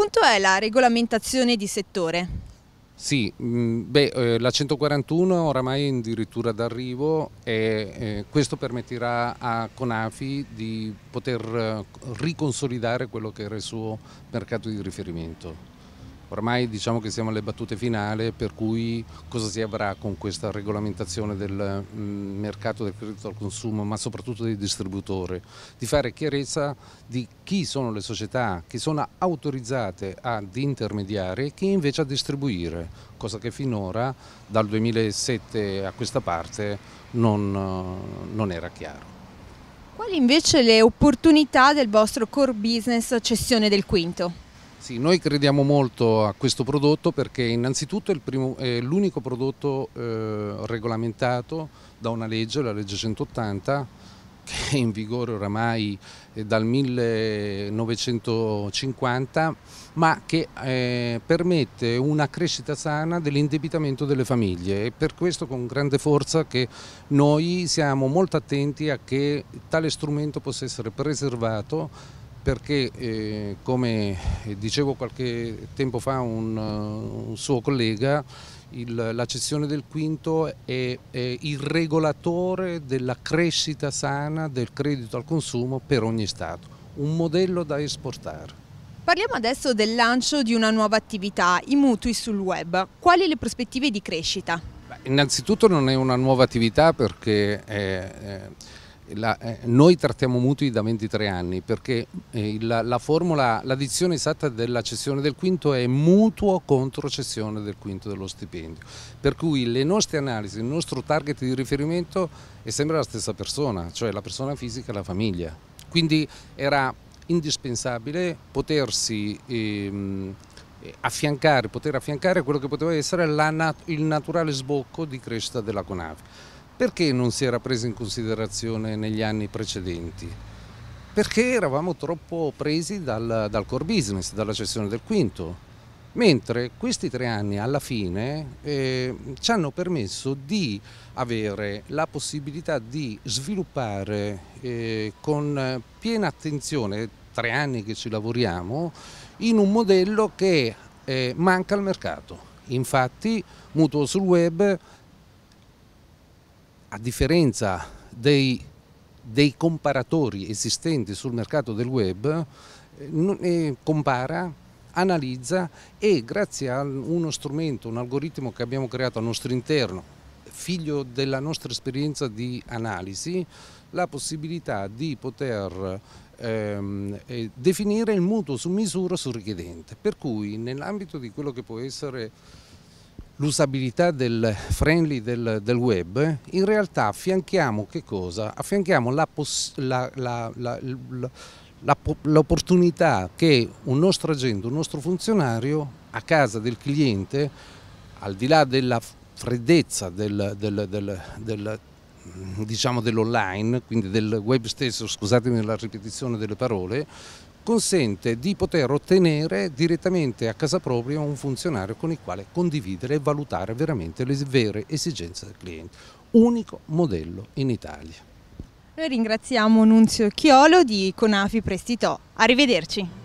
punto è la regolamentazione di settore? Sì, mm, beh, eh, la 141 oramai è addirittura d'arrivo e eh, questo permetterà a Conafi di poter eh, riconsolidare quello che era il suo mercato di riferimento. Ormai diciamo che siamo alle battute finali, per cui cosa si avrà con questa regolamentazione del mm, mercato del credito al consumo, ma soprattutto dei distributori? Di fare chiarezza di chi sono le società che sono autorizzate ad intermediare e chi invece a distribuire, cosa che finora dal 2007 a questa parte non, non era chiaro. Quali invece le opportunità del vostro core business cessione del quinto? Sì, noi crediamo molto a questo prodotto perché innanzitutto è, l'unico prodotto eh, regolamentato da una legge, la legge 180, che è in vigore oramai eh, dal 1950, ma che eh, permette una crescita sana dell'indebitamento delle famiglie e per questo con grande forza che noi siamo molto attenti a che tale strumento possa essere preservato perché eh, come eh, dicevo qualche tempo fa un, eh, un suo collega il, la cessione del quinto è, è, il regolatore della crescita sana del credito al consumo per ogni Stato, un modello da esportare. Parliamo adesso del lancio di una nuova attività, i mutui sul web. Quali le prospettive di crescita? Beh, innanzitutto non è una nuova attività perché... È, è la, eh, noi trattiamo mutui da 23 anni perché eh, la, la, formula, la dizione esatta della cessione del quinto è mutuo contro cessione del quinto dello stipendio, per cui le nostre analisi, il nostro target di riferimento è sempre la stessa persona, cioè la persona fisica e la famiglia. Quindi era indispensabile potersi ehm, affiancare, poter affiancare quello che poteva essere il naturale sbocco di crescita della Conavi. Perché non si era presa in considerazione negli anni precedenti? Perché eravamo troppo presi dal, dal core business, dalla cessione del quinto. Mentre questi tre anni alla fine eh, ci hanno permesso di avere la possibilità di sviluppare eh, con piena attenzione, tre anni che ci lavoriamo, in un modello che eh, manca al mercato. Infatti Mutuo sul Web a differenza dei, dei comparatori esistenti sul mercato del web, eh, eh, compara, analizza e grazie a uno strumento, un algoritmo che abbiamo creato al nostro interno, figlio della nostra esperienza di analisi, la possibilità di poter ehm, eh, definire il mutuo su misura sul richiedente. Per cui nell'ambito di quello che può essere l'usabilità del friendly del, del, web, in realtà affianchiamo che cosa? Affianchiamo l'opportunità che un nostro agente, un nostro funzionario a casa del cliente, al di là della freddezza del, del, del diciamo dell'online, quindi del web stesso, scusatemi la ripetizione delle parole, consente di poter ottenere direttamente a casa propria un funzionario con il quale condividere e valutare veramente le vere esigenze del cliente. Unico modello in Italia. Noi ringraziamo Nunzio Chiolo di Conafi Prestito. Arrivederci.